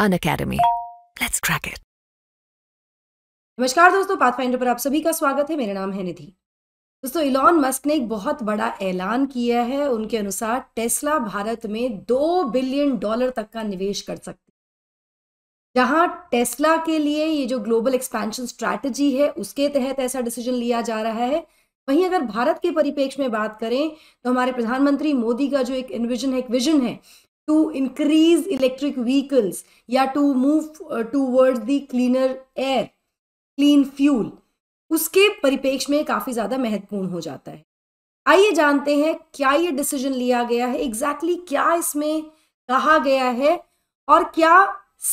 On Unacademy let's crack it नमस्कार दोस्तों pathfinder पर आप सभी का स्वागत है मेरा नाम है निधि दोस्तों इलॉन मस्क ने एक बहुत बड़ा ऐलान किया है उनके अनुसार टेस्ला भारत में दो बिलियन डॉलर तक का निवेश कर सकती जहां टेस्ला के लिए ये जो ग्लोबल एक्सपेंशन स्ट्रैटेजी है उसके तहत ऐसा डिसीजन लिया जा रहा है वहीं अगर भारत के परिपेक्ष में बात करें तो हमारे प्रधानमंत्री मोदी का जो एक इन्विजन है एक विजन है to increase electric vehicles या to move uh, towards the cleaner air, clean fuel, उसके परिपेक्ष में काफ़ी ज़्यादा महत्वपूर्ण हो जाता है आइए जानते हैं क्या ये डिसीजन लिया गया है एग्जैक्टली exactly क्या इसमें कहा गया है और क्या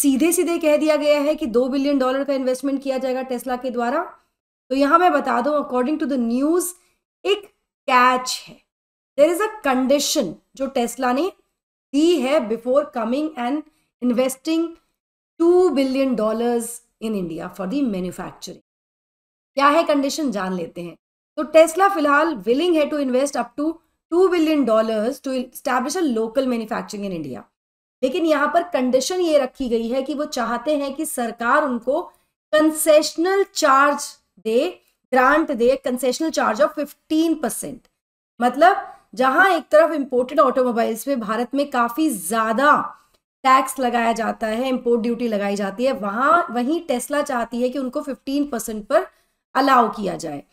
सीधे सीधे कह दिया गया है कि दो बिलियन डॉलर का इन्वेस्टमेंट किया जाएगा टेस्ला के द्वारा तो यहां मैं बता दूं अकॉर्डिंग टू द न्यूज़ एक कैच है देर इज़ अ कंडीशन जो टेस्ला ने दी है before coming and investing two billion dollars in India for the manufacturing क्या है कंडीशन जान लेते हैं तो टेस्ला फिलहाल विलिंग है to invest up to two billion dollars to establish a local manufacturing in India लेकिन यहाँ पर कंडीशन ये रखी गई है कि वो चाहते हैं कि सरकार उनको कंसेशनल चार्ज दे ग्रांट दे concessional charge of fifteen percent मतलब जहां एक तरफ इम्पोर्टेड ऑटोमोबाइल्स पे भारत में काफ़ी ज़्यादा टैक्स लगाया जाता है इम्पोर्ट ड्यूटी लगाई जाती है वहाँ वहीं टेस्ला चाहती है कि उनको 15 परसेंट पर अलाउ किया जाए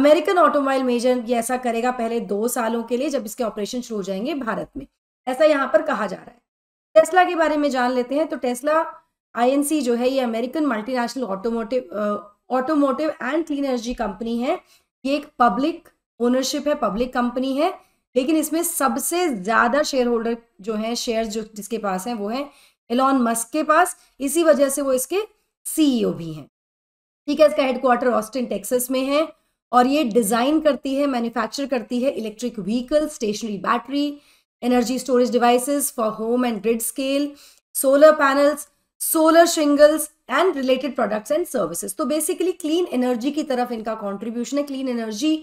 अमेरिकन ऑटोमोबाइल मेजर ये ऐसा करेगा पहले दो सालों के लिए जब इसके ऑपरेशन शुरू हो जाएंगे भारत में ऐसा यहाँ पर कहा जा रहा है टेस्ला के बारे में जान लेते हैं तो टेस्ला आई जो है ये American multinational automotive automotive and clean energy company है ये एक पब्लिक ओनरशिप है पब्लिक कंपनी है लेकिन इसमें सबसे ज़्यादा शेयर होल्डर जो है शेयर जो जिसके पास है वो है एलॉन मस्क के पास इसी वजह से वो इसके सीईओ e भी हैं ठीक है इसका हेडक्वार्टर ऑस्टिन टेक्सस में है और ये डिज़ाइन करती है मैन्युफैक्चर करती है electric vehicle stationary battery energy storage devices for home and grid scale solar panels solar shingles and related products and services तो बेसिकली क्लीन एनर्जी की तरफ इनका कॉन्ट्रीब्यूशन है क्लीन एनर्जी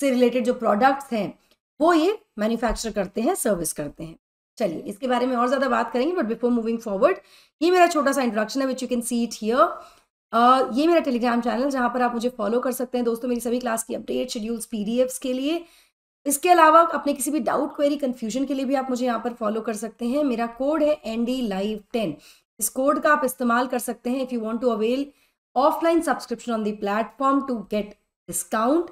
से रिलेटेड जो प्रोडक्ट्स हैं वो ये मैन्युफैक्चर करते हैं सर्विस करते हैं चलिए इसके बारे में और ज़्यादा बात करेंगे बट बिफोर मूविंग फॉरवर्ड ये मेरा छोटा सा इंट्रोडक्शन है which you can see it here ये मेरा टेलीग्राम चैनल जहां पर आप मुझे फॉलो कर सकते हैं दोस्तों मेरी सभी क्लास की अपडेट शेड्यूल्स पीडीएफ्स के लिए इसके अलावा अपने किसी भी डाउट क्वेरी कन्फ्यूजन के लिए भी आप मुझे यहाँ पर फॉलो कर सकते हैं मेरा कोड है एन डी लाइव टेन इस कोड का आप इस्तेमाल कर सकते हैं if you want to avail offline subscription on the platform to get discount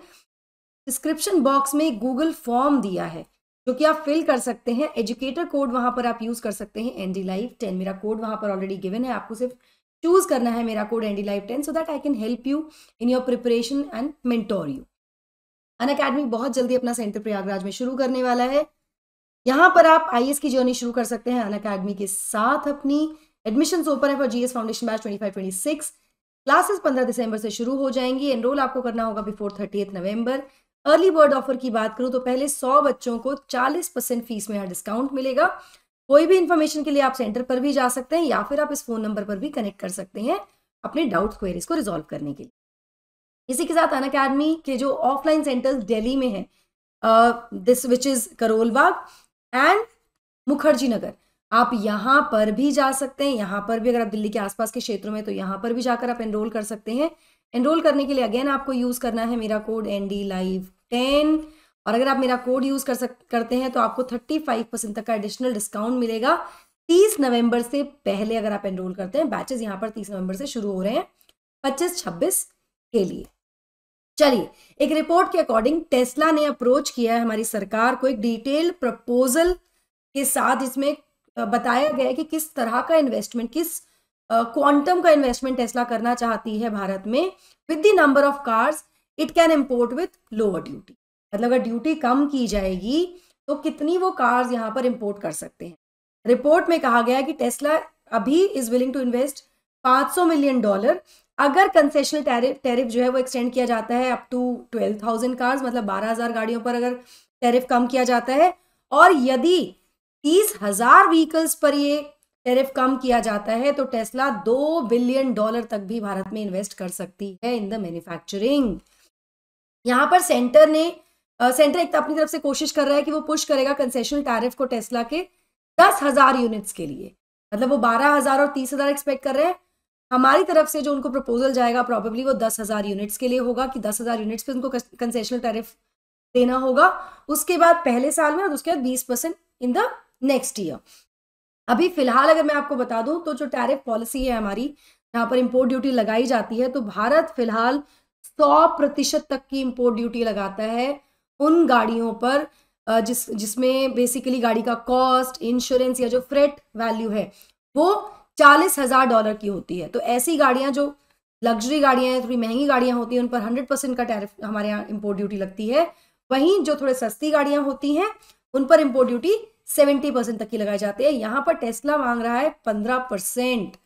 description box में गूगल फॉर्म दिया है जो कि आप फिल कर सकते हैं एजुकेटर कोड वहां पर आप यूज कर सकते हैं एनडी लाइव टेन मेरा कोड वहां पर ऑलरेडी गिवन है आपको सिर्फ चूज करना है मेरा code N D live ten so that I can help you in your preparation and mentor you Unacademy बहुत जल्दी अपना सेंटर प्रयागराज में शुरू करने वाला है यहाँ पर आप आई की जर्नी शुरू कर सकते हैं अन अकेडमी के साथ अपनी एडमिशन ओपन है for GS foundation batch twenty five six classes पंद्रह दिसंबर से शुरू हो जाएंगी एनरोल आपको करना होगा before thirty November early bird offer की बात करूँ तो पहले सौ बच्चों को चालीस परसेंट फीस में यहाँ डिस्काउंट मिलेगा कोई भी इन्फॉर्मेशन के लिए आप सेंटर पर भी जा सकते हैं या फिर आप इस फोन नंबर पर भी कनेक्ट कर सकते हैं अपने डाउट क्वेरीज को रिजोल्व करने के लिए इसी के साथ अन अकेडमी के जो ऑफलाइन सेंटर्स डेली में है this which is Karol Bagh and Mukherjee Nagar आप यहाँ पर भी जा सकते हैं यहाँ पर भी अगर आप दिल्ली के आसपास के क्षेत्रों में तो यहाँ पर भी जाकर आप एनरोल कर सकते हैं एनरोल करने के लिए अगेन आपको यूज़ करना है मेरा code N D live ten और अगर आप मेरा कोड यूज कर सक करते हैं तो आपको थर्टी फाइव परसेंट तक का एडिशनल डिस्काउंट मिलेगा तीस नवंबर से पहले अगर आप एनरोल करते हैं बैचेस यहाँ पर तीस नवंबर से शुरू हो रहे हैं पच्चीस छब्बीस के लिए चलिए एक रिपोर्ट के अकॉर्डिंग टेस्ला ने अप्रोच किया है हमारी सरकार को एक डिटेल प्रपोजल के साथ इसमें बताया गया है कि किस तरह का इन्वेस्टमेंट किस क्वांटम का इन्वेस्टमेंट टेस्ला करना चाहती है भारत में with the number of cars it can import with lower duty मतलब अगर ड्यूटी कम की जाएगी तो कितनी वो कार्स यहाँ पर इम्पोर्ट कर सकते हैं रिपोर्ट में कहा गया है कि टेस्ला अभी is willing to invest 500 million dollar अगर कंसेशनल टैरिफ टैरिफ जो है वो एक्सटेंड किया जाता है अप टू 12,000 कार्स मतलब 12,000 गाड़ियों पर अगर टैरिफ कम किया जाता है और यदि तीस हजार व्हीकल्स पर ये टैरिफ कम किया जाता है तो टेस्ला दो बिलियन डॉलर तक भी भारत में इन्वेस्ट कर सकती है इन द मैन्युफैक्चरिंग यहाँ पर सेंटर ने सेंटर एक तो अपनी तरफ से कोशिश कर रहा है कि वो पुश करेगा कंसेशनल टैरिफ को टेस्ला के दस हजार यूनिट्स के लिए मतलब वो बारह हजार और तीस हजार एक्सपेक्ट कर रहे हैं हमारी तरफ से जो उनको प्रपोजल जाएगा प्रॉबेबली वो दस हजार यूनिट्स के लिए होगा कि दस हजार यूनिट्स पे उनको कंसेशनल टैरिफ देना होगा उसके बाद पहले साल में और उसके बाद बीस percent in the next year अभी फिलहाल अगर मैं आपको बता दूं तो जो टैरिफ पॉलिसी है हमारी यहाँ पर इम्पोर्ट ड्यूटी लगाई जाती है तो भारत फिलहाल सौ प्रतिशत तक की इम्पोर्ट ड्यूटी लगाता है उन गाड़ियों पर जिस जिसमें बेसिकली गाड़ी का कॉस्ट इंश्योरेंस या जो फ्रेट वैल्यू है वो चालीस हज़ार डॉलर की होती है तो ऐसी गाड़ियाँ जो लग्जरी गाड़ियां हैं थोड़ी महंगी गाड़ियाँ होती हैं उन पर हंड्रेड परसेंट का टैरिफ हमारे यहाँ इम्पोर्ट ड्यूटी लगती है वहीं जो थोड़े सस्ती गाड़ियां होती हैं उन पर इम्पोर्ट ड्यूटी सेवेंटी परसेंट तक की लगाई जाती है यहाँ पर टेस्ला मांग रहा है पंद्रह percent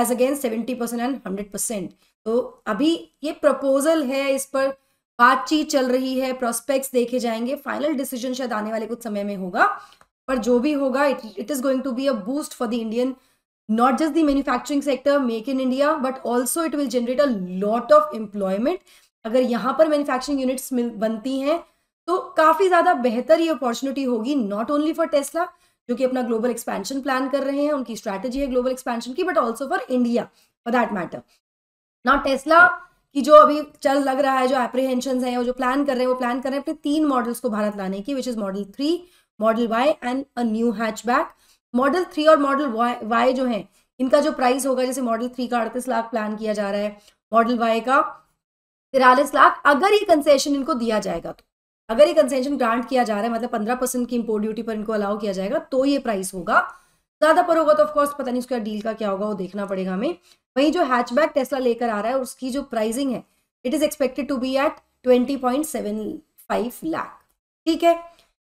as against seventy percent and hundred percent तो अभी ये प्रपोजल है इस पर बातचीत चल रही है प्रोस्पेक्ट देखे जाएंगे फाइनल डिसीजन शायद आने वाले कुछ समय में होगा पर जो भी होगा it it is going to be a boost for the Indian not just the manufacturing sector make in India but also it will generate a lot of employment अगर यहाँ पर मैन्युफैक्चरिंग यूनिट्स बनती हैं तो काफ़ी ज़्यादा बेहतर ये अपॉर्चुनिटी होगी नॉट ओनली फॉर टेस्ला जो कि अपना ग्लोबल एक्सपेंशन प्लान कर रहे हैं उनकी स्ट्रैटेजी है ग्लोबल एक्सपेंशन की but also for India for that matter ना टेस्ला की जो अभी चल लग रहा है जो एप्रीहेंशन है जो प्लान कर रहे हैं वो प्लान कर रहे हैं अपने तीन मॉडल्स को भारत लाने की which is model three model Y and a new hatchback model three और मॉडल वाई जो है इनका जो प्राइस होगा जैसे मॉडल थ्री का अड़तीस लाख प्लान किया जा रहा है मॉडल वाई का तिरालीस लाख अगर ये कंसेशन इनको दिया जाएगा तो अगर ये कंसेशन ग्रांट किया जा रहा है मतलब पंद्रह परसेंट की इम्पोर्ट ड्यूटी पर इनको अलाउ किया जाएगा तो ये प्राइस होगा ज़्यादा पर होगा तो ऑफकोर्स पता नहीं उसका डील का क्या होगा वो देखना पड़ेगा हमें वहीं जो हैचबैक टेस्ला लेकर आ रहा है उसकी जो प्राइसिंग है it is expected to be at twenty point seven five lakh ठीक है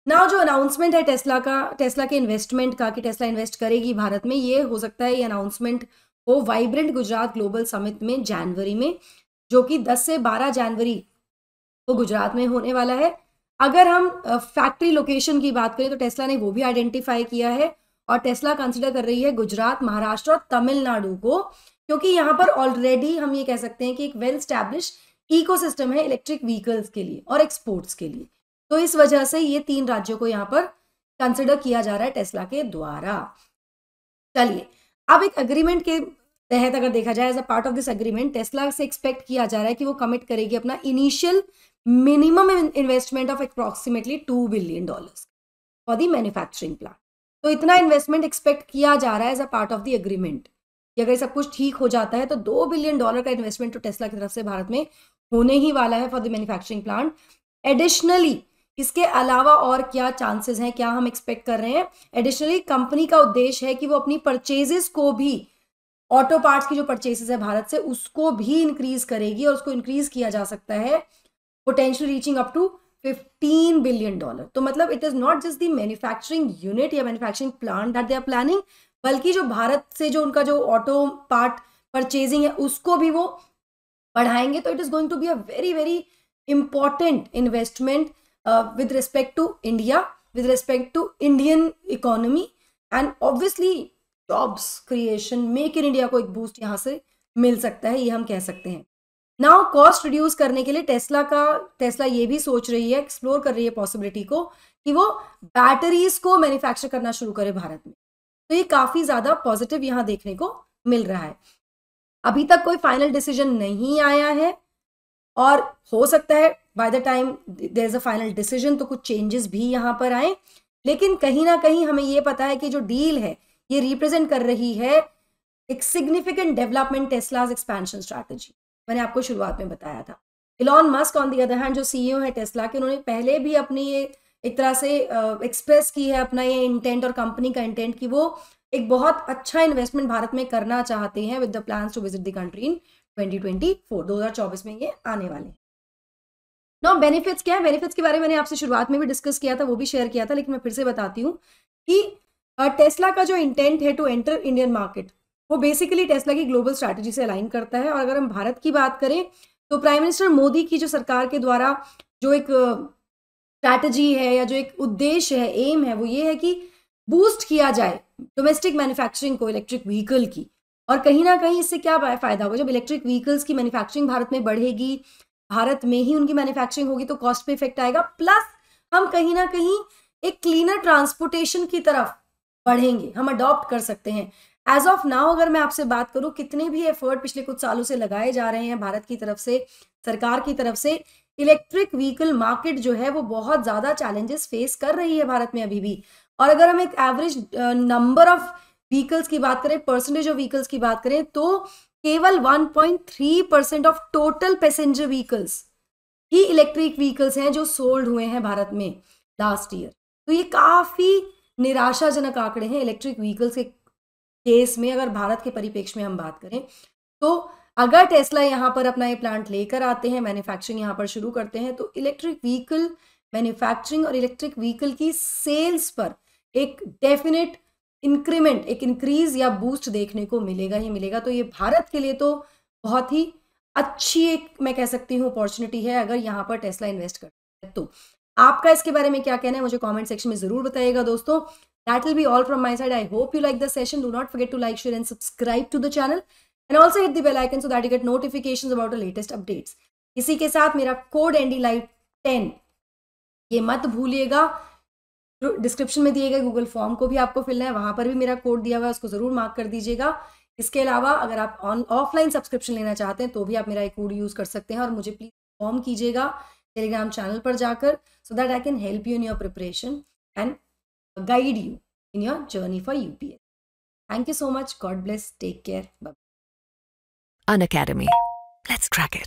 नाउ जो अनाउंसमेंट है टेस्ला का टेस्ला के इन्वेस्टमेंट का कि टेस्ला इन्वेस्ट करेगी भारत में ये हो सकता है ये अनाउंसमेंट हो वाइब्रेंट गुजरात ग्लोबल समिट में जनवरी में जो कि 10 से 12 जनवरी वो तो गुजरात में होने वाला है अगर हम फैक्ट्री लोकेशन की बात करें तो टेस्ला ने वो भी आइडेंटिफाई किया है और टेस्ला कंसिडर कर रही है गुजरात महाराष्ट्र और तमिलनाडु को क्योंकि यहाँ पर ऑलरेडी हम ये कह सकते हैं कि एक वेल स्टैब्लिश इकोसिस्टम है इलेक्ट्रिक व्हीकल्स के लिए और एक्सपोर्ट्स के लिए तो इस वजह से ये तीन राज्यों को यहाँ पर कंसिडर किया जा रहा है टेस्ला के द्वारा चलिए अब एक अग्रीमेंट के तहत अगर देखा जाए as a part of this agreement Tesla से एक्सपेक्ट किया जा रहा है कि वो कमिट करेगी अपना initial minimum investment of approximately two billion dollars for the manufacturing plant तो इतना इन्वेस्टमेंट एक्सपेक्ट किया जा रहा है as a part of the agreement कि अगर सब कुछ ठीक हो जाता है तो दो बिलियन डॉलर का इन्वेस्टमेंट तो टेस्ला की तरफ से भारत में होने ही वाला है for the manufacturing plant additionally इसके अलावा और क्या चांसेस हैं क्या हम एक्सपेक्ट कर रहे हैं एडिशनली कंपनी का उद्देश्य है कि वो अपनी परचेजेस को भी ऑटो पार्ट्स की जो परचेजेस है भारत से उसको भी इंक्रीज करेगी और उसको इंक्रीज किया जा सकता है potential reaching up to 15 billion dollar तो मतलब it is not just the manufacturing unit या manufacturing plan that they are planning बल्कि जो भारत से जो उनका जो ऑटो पार्ट परचेजिंग है उसको भी वो बढ़ाएंगे तो it is going to be a very very important investment with respect to India with respect to Indian economy and obviously jobs creation make in India को एक बूस्ट यहाँ से मिल सकता है ये हम कह सकते हैं नाउ कॉस्ट रिड्यूस करने के लिए टेस्ला का टेस्ला ये भी सोच रही है एक्सप्लोर कर रही है पॉसिबिलिटी को कि वो बैटरीज को मैन्युफैक्चर करना शुरू करे भारत में तो ये काफ़ी ज़्यादा पॉजिटिव यहाँ देखने को मिल रहा है अभी तक कोई फाइनल डिसीजन नहीं आया है और हो सकता है by the time there is a final decision तो कुछ चेंजेस भी यहाँ पर आए लेकिन कहीं ना कहीं हमें ये पता है कि जो डील है ये रिप्रेजेंट कर रही है एक significant development Tesla's expansion strategy मैंने आपको शुरुआत में बताया था Elon Musk on the other hand जो सीईओ है टेस्ला के उन्होंने पहले भी अपनी ये एक तरह से एक्सप्रेस की है अपना ये इंटेंट और कंपनी का इंटेंट कि वो एक बहुत अच्छा इन्वेस्टमेंट भारत में करना चाहते हैं with the plan to visit the country in 2024 2024 में ये आने वाले हैं नो बेनिफिट्स क्या है बेनिफिट्स के बारे में मैंने आपसे शुरुआत में भी डिस्कस किया था वो भी शेयर किया था लेकिन मैं फिर से बताती हूँ कि टेस्ला का जो इंटेंट है टू एंटर इंडियन मार्केट वो बेसिकली टेस्ला की ग्लोबल स्ट्रैटेजी से अलाइन करता है और अगर हम भारत की बात करें तो प्राइम मिनिस्टर मोदी की जो सरकार के द्वारा जो एक स्ट्रैटेजी है या जो एक उद्देश्य है एम है वो ये है कि बूस्ट किया जाए डोमेस्टिक मैन्युफैक्चरिंग को इलेक्ट्रिक व्हीकल की और कहीं ना कहीं इससे क्या फायदा होगा जब इलेक्ट्रिक व्हीकल्स की मैन्युफैक्चरिंग भारत में बढ़ेगी भारत में ही उनकी मैन्युफैक्चरिंग होगी तो कॉस्ट पे इफेक्ट आएगा प्लस हम कहीं ना कहीं एक क्लीनर ट्रांसपोर्टेशन की तरफ बढ़ेंगे हम अडॉप्ट कर सकते हैं एज ऑफ नाउ अगर मैं आपसे बात करूं कितने भी एफर्ट पिछले कुछ सालों से लगाए जा रहे हैं भारत की तरफ से सरकार की तरफ से इलेक्ट्रिक व्हीकल मार्केट जो है वो बहुत ज़्यादा चैलेंजेस फेस कर रही है भारत में अभी भी और अगर हम एक एवरेज नंबर ऑफ व्हीकल्स की बात करें परसेंटेज ऑफ व्हीकल्स की बात करें तो केवल 1.3 percent of total passenger vehicles ही इलेक्ट्रिक व्हीकल्स हैं जो सोल्ड हुए हैं भारत में लास्ट ईयर तो ये काफ़ी निराशाजनक आंकड़े हैं इलेक्ट्रिक व्हीकल्स के केस में अगर भारत के परिपेक्ष में हम बात करें तो अगर टेस्ला यहाँ पर अपना ये प्लांट लेकर आते हैं मैन्युफैक्चरिंग यहाँ पर शुरू करते हैं तो इलेक्ट्रिक व्हीकल मैन्युफैक्चरिंग और इलेक्ट्रिक व्हीकल की सेल्स पर एक डेफिनेट इंक्रीमेंट एक इंक्रीज या बूस्ट देखने को मिलेगा ही मिलेगा तो ये भारत के लिए तो बहुत ही अच्छी एक मैं कह सकती हूँ अपॉर्चुनिटी है अगर यहाँ पर टेस्ला इन्वेस्ट करता है तो आपका इसके बारे में क्या कहना है मुझे कमेंट सेक्शन में ज़रूर बताइएगा दोस्तों that will be all from my side i hope you like the session do not forget to like share and subscribe to the channel and also hit the bell icon so that you get notifications about the latest updates इसी के साथ मेरा code N D live ten ये मत भूलिएगा description में दिए गए गूगल फॉर्म को भी आपको फिलना है वहां पर भी मेरा कोड दिया हुआ है उसको जरूर मार्क कर दीजिएगा इसके अलावा अगर आप ऑन ऑफलाइन सब्सक्रिप्शन लेना चाहते हैं तो भी आप मेरा एक कोड यूज कर सकते हैं और मुझे प्लीज फॉर्म कीजिएगा टेलीग्राम चैनल पर जाकर so that I can help you in your preparation and guide you in your journey for UPS. Thank you so much. God bless. Take care. Bye. An Academy. Let's crack it.